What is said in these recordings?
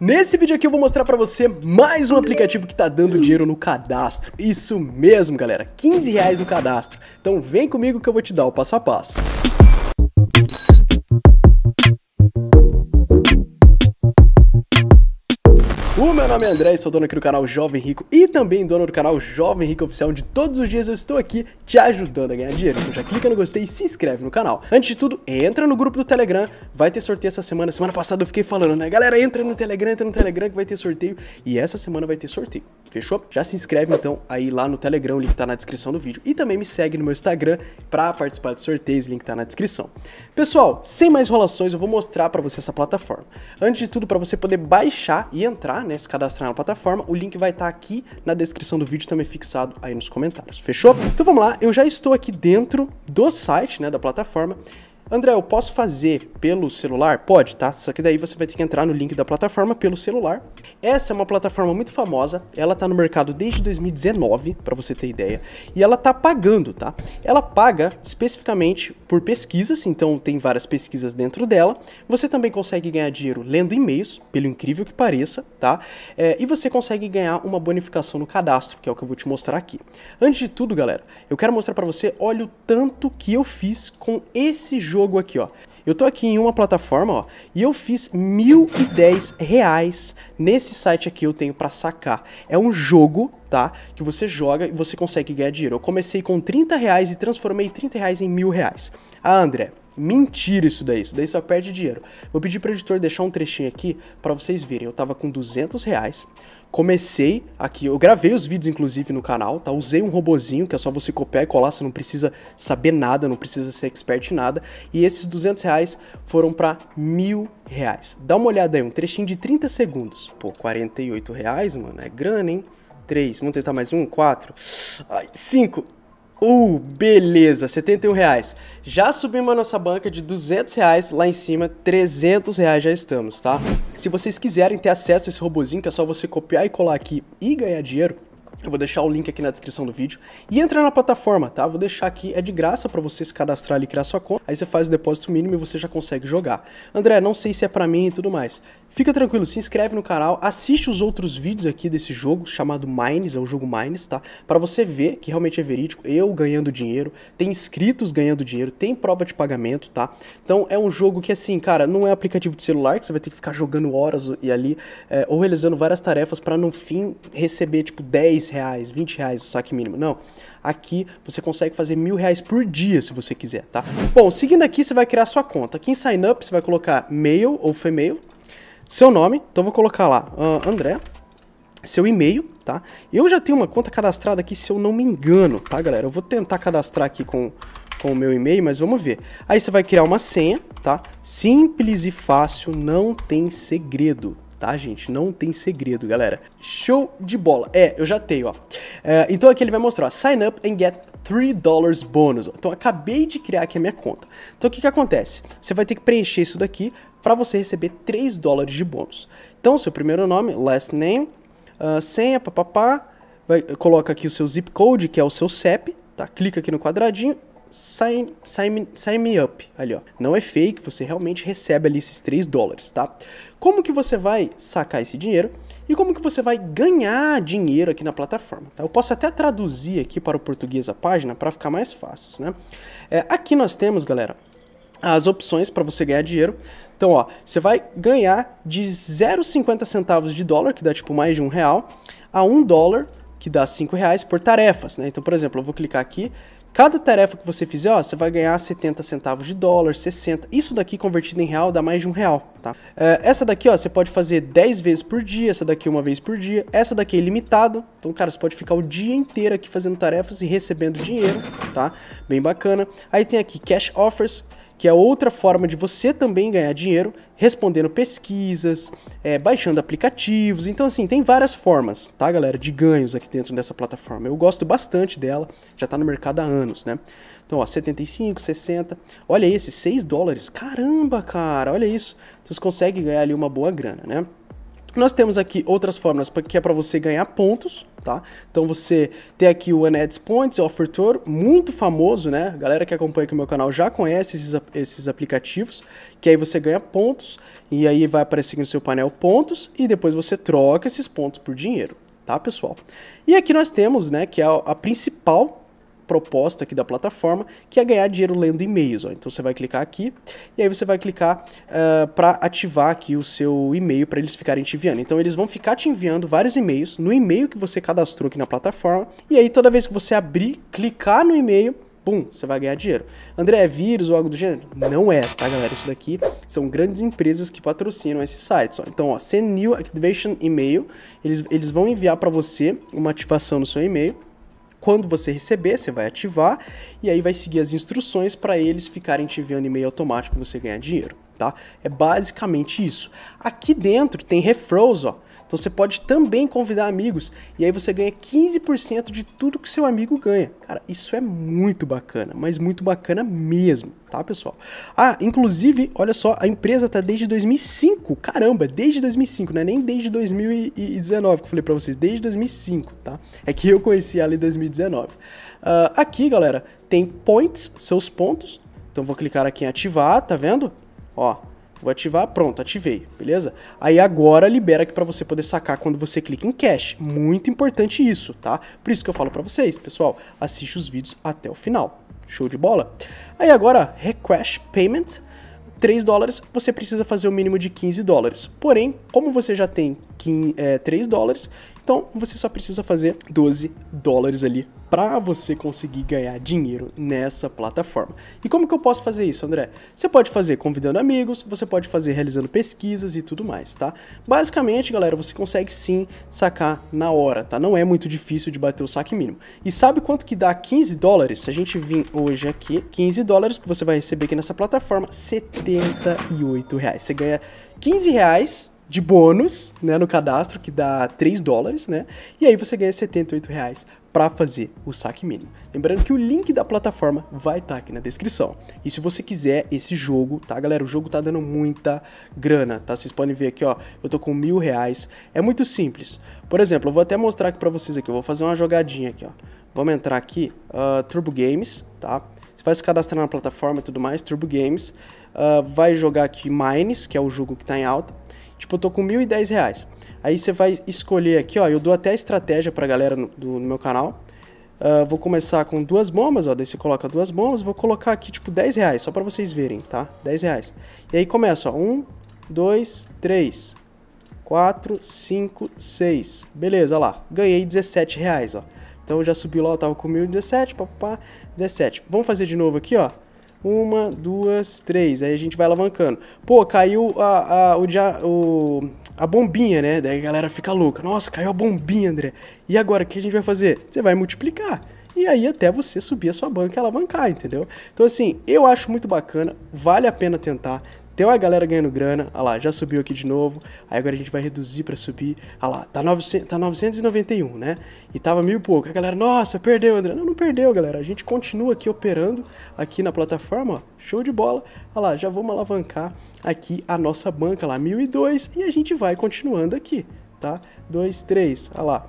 Nesse vídeo aqui eu vou mostrar para você mais um aplicativo que tá dando dinheiro no cadastro. Isso mesmo, galera, 15 reais no cadastro. Então vem comigo que eu vou te dar o passo a passo. O meu nome é André sou dono aqui do canal Jovem Rico e também dono do canal Jovem Rico Oficial, onde todos os dias eu estou aqui te ajudando a ganhar dinheiro. Então já clica no gostei e se inscreve no canal. Antes de tudo, entra no grupo do Telegram, vai ter sorteio essa semana. Semana passada eu fiquei falando, né? Galera, entra no Telegram, entra no Telegram que vai ter sorteio e essa semana vai ter sorteio. Fechou? Já se inscreve então aí lá no Telegram, o link tá na descrição do vídeo. E também me segue no meu Instagram para participar de sorteios, link tá na descrição. Pessoal, sem mais enrolações, eu vou mostrar para você essa plataforma. Antes de tudo, para você poder baixar e entrar, né? né, se cadastrar na plataforma. O link vai estar tá aqui na descrição do vídeo, também fixado aí nos comentários, fechou? Então vamos lá, eu já estou aqui dentro do site né, da plataforma. André, eu posso fazer pelo celular? Pode, tá? Só que daí você vai ter que entrar no link da plataforma pelo celular. Essa é uma plataforma muito famosa, ela tá no mercado desde 2019, para você ter ideia, e ela tá pagando, tá? Ela paga especificamente por pesquisas, então tem várias pesquisas dentro dela. Você também consegue ganhar dinheiro lendo e-mails, pelo incrível que pareça, tá? É, e você consegue ganhar uma bonificação no cadastro, que é o que eu vou te mostrar aqui. Antes de tudo, galera, eu quero mostrar para você, olha o tanto que eu fiz com esse jogo jogo aqui, ó. Eu tô aqui em uma plataforma, ó, e eu fiz mil e dez reais nesse site aqui eu tenho para sacar. É um jogo, tá, que você joga e você consegue ganhar dinheiro. Eu comecei com 30 reais e transformei 30 reais em mil reais. Ah, André, Mentira isso daí, isso daí só perde dinheiro. Vou pedir para o editor deixar um trechinho aqui para vocês verem. Eu tava com 200 reais, comecei aqui, eu gravei os vídeos inclusive no canal, tá? Usei um robozinho que é só você copiar e colar, você não precisa saber nada, não precisa ser expert em nada. E esses 200 reais foram para mil reais. Dá uma olhada aí, um trechinho de 30 segundos. Pô, 48 reais, mano, é grana, hein? 3, vamos tentar mais um, 4, 5, Uh, beleza, 71 reais. Já subimos a nossa banca de 200 reais lá em cima, 300 reais já estamos, tá? Se vocês quiserem ter acesso a esse robozinho, que é só você copiar e colar aqui e ganhar dinheiro, eu vou deixar o link aqui na descrição do vídeo. E entra na plataforma, tá? Vou deixar aqui, é de graça para você se cadastrar ali e criar sua conta. Aí você faz o depósito mínimo e você já consegue jogar. André, não sei se é para mim e tudo mais. Fica tranquilo, se inscreve no canal, assiste os outros vídeos aqui desse jogo chamado Mines, é o jogo Mines, tá? Para você ver que realmente é verídico, eu ganhando dinheiro, tem inscritos ganhando dinheiro, tem prova de pagamento, tá? Então é um jogo que assim, cara, não é aplicativo de celular que você vai ter que ficar jogando horas e ali é, ou realizando várias tarefas para no fim receber tipo 10 reais, 20 reais o saque mínimo, não. Aqui você consegue fazer mil reais por dia se você quiser, tá? Bom, seguindo aqui você vai criar sua conta. Aqui em Sign Up você vai colocar Mail ou female, seu nome, então vou colocar lá uh, André, seu e-mail, tá? Eu já tenho uma conta cadastrada aqui, se eu não me engano, tá, galera? Eu vou tentar cadastrar aqui com, com o meu e-mail, mas vamos ver. Aí você vai criar uma senha, tá? Simples e fácil, não tem segredo, tá, gente? Não tem segredo, galera. Show de bola. É, eu já tenho, ó. É, então aqui ele vai mostrar, ó, sign up and get 3 dollars bônus. Então acabei de criar aqui a minha conta. Então o que que acontece? Você vai ter que preencher isso daqui, para você receber 3 dólares de bônus. Então, seu primeiro nome, last name, uh, senha, papapá, vai, coloca aqui o seu zip code, que é o seu CEP, tá? Clica aqui no quadradinho, sign, sign, sign me up, ali ó. Não é fake, você realmente recebe ali esses 3 dólares, tá? Como que você vai sacar esse dinheiro e como que você vai ganhar dinheiro aqui na plataforma, tá? Eu posso até traduzir aqui para o português a página para ficar mais fácil, né? É, aqui nós temos, galera, as opções para você ganhar dinheiro. Então, ó, você vai ganhar de 0,50 centavos de dólar, que dá tipo mais de um real, a um dólar, que dá cinco reais, por tarefas, né? Então, por exemplo, eu vou clicar aqui, Cada tarefa que você fizer, ó, você vai ganhar 70 centavos de dólar, 60. Isso daqui convertido em real dá mais de um real, tá? Eh, essa daqui, ó, você pode fazer 10 vezes por dia, essa daqui uma vez por dia, essa daqui é limitado. Então, cara, você pode ficar o dia inteiro aqui fazendo tarefas e recebendo dinheiro, tá? Bem bacana. Aí tem aqui cash offers, que é outra forma de você também ganhar dinheiro respondendo pesquisas, é, baixando aplicativos. Então, assim, tem várias formas, tá, galera, de ganhos aqui dentro dessa plataforma. Eu gosto bastante dela, já tá no mercado há anos, né? Então, ó, 75, 60. Olha esse, 6 dólares. Caramba, cara, olha isso. você consegue ganhar ali uma boa grana, né? Nós temos aqui outras formas para que é para você ganhar pontos, tá? Então você tem aqui o Ads Points, é ofertor muito famoso, né? A galera que acompanha aqui o meu canal já conhece esses, esses aplicativos, que aí você ganha pontos e aí vai aparecer no seu painel pontos e depois você troca esses pontos por dinheiro, tá, pessoal? E aqui nós temos, né, que é a, a principal proposta aqui da plataforma, que é ganhar dinheiro lendo e-mails. Ó. Então você vai clicar aqui e aí você vai clicar uh, eh, para ativar aqui o seu e-mail para eles ficarem te enviando. Então eles vão ficar te enviando vários e-mails no e-mail que você cadastrou aqui na plataforma. E aí toda vez que você abrir, clicar no e-mail, Pum, você vai ganhar dinheiro. André, é vírus ou algo do gênero? Não é, tá, galera? Isso daqui são grandes empresas que patrocinam esses sites. Ó. Então, ó, send new activation email, eles, eles vão enviar para você uma ativação no seu e-mail quando você receber, você vai ativar e aí vai seguir as instruções para eles ficarem te enviando e-mail automático e você ganhar dinheiro, tá? É basicamente isso. Aqui dentro tem referrals, ó. Então você pode também convidar amigos e aí você ganha 15% de tudo que seu amigo ganha. Cara, isso é muito bacana, mas muito bacana mesmo, tá, pessoal? Ah, inclusive, olha só, a empresa tá desde 2005. Caramba, é desde 2005, não é nem desde 2019 que eu falei para vocês, desde 2005, tá? É que eu conheci ela em 2019. Uh, ah, aqui, galera, tem points, seus pontos. Então vou clicar aqui em ativar, tá vendo? Ó, Vou ativar, pronto, ativei, beleza? Aí agora libera aqui para você poder sacar quando você clica em cash. Muito importante isso, tá? Por isso que eu falo para vocês, pessoal, assiste os vídeos até o final. Show de bola? Aí agora, request payment, 3 dólares, você precisa fazer o um mínimo de 15 dólares. Porém, como você já tem 15, é, 3 dólares, então você só precisa fazer 12 dólares ali para você conseguir ganhar dinheiro nessa plataforma. E como que eu posso fazer isso, André? Você pode fazer convidando amigos, você pode fazer realizando pesquisas e tudo mais, tá? Basicamente, galera, você consegue sim sacar na hora, tá? Não é muito difícil de bater o saque mínimo. E sabe quanto que dá 15 dólares? Se a gente vir hoje aqui, 15 dólares que você vai receber aqui nessa plataforma, 78 reais. Você ganha 15 reais de bônus, né, no cadastro, que dá 3 dólares, né? E aí você ganha 78 reais para fazer o saque mínimo. Lembrando que o link da plataforma vai estar tá aqui na descrição. E se você quiser esse jogo, tá, galera? O jogo tá dando muita grana, tá? Vocês podem ver aqui, ó, eu tô com mil reais. É muito simples. Por exemplo, eu vou até mostrar aqui para vocês aqui. Eu vou fazer uma jogadinha aqui, ó. Vamos entrar aqui, uh, Turbo Games, tá? Você vai se cadastrar na plataforma e tudo mais, Turbo Games. Uh, vai jogar aqui Mines, que é o jogo que tá em alta. Tipo, eu tô com 1.010 reais. Aí você vai escolher aqui, ó. Eu dou até a estratégia pra galera no, do, no meu canal. Uh, vou começar com duas bombas, ó. Daí você coloca duas bombas. Vou colocar aqui, tipo, 10 reais, só pra vocês verem, tá? 10 reais. E aí começa, ó. 1, 2, 3, 4, 5, 6. Beleza, ó lá. Ganhei 17 reais, ó. Então já subi lá, eu tava com 1.017, papapá, 17. Vamos fazer de novo aqui, ó. Uma, duas, três. Aí a gente vai alavancando. Pô, caiu a, a, o, o, a bombinha, né? Daí a galera fica louca. Nossa, caiu a bombinha, André. E agora, o que a gente vai fazer? Você vai multiplicar e aí até você subir a sua banca e alavancar, entendeu? Então assim, eu acho muito bacana, vale a pena tentar. Tem uma galera ganhando grana, Olha lá, já subiu aqui de novo, aí agora a gente vai reduzir para subir, Olha lá, tá, 900, tá 991, né? E tava mil e pouco. A galera, nossa, perdeu, André. Não, não perdeu, galera. A gente continua aqui operando aqui na plataforma, ó, show de bola. Olha lá, já vamos alavancar aqui a nossa banca lá, 1002, e a gente vai continuando aqui, tá? 2, 3, olha lá.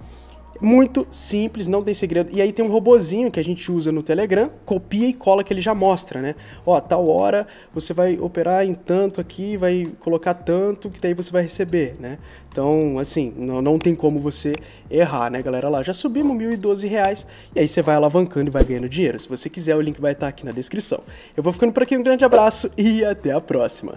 Muito simples, não tem segredo. E aí tem um robozinho que a gente usa no Telegram, copia e cola que ele já mostra, né? Ó, tal hora você vai operar em tanto aqui, vai colocar tanto, que daí você vai receber, né? Então, assim, não, não tem como você errar, né, galera? Lá, já subimos 1.012 reais e aí você vai alavancando e vai ganhando dinheiro. Se você quiser, o link vai estar aqui na descrição. Eu vou ficando por aqui, um grande abraço e até a próxima.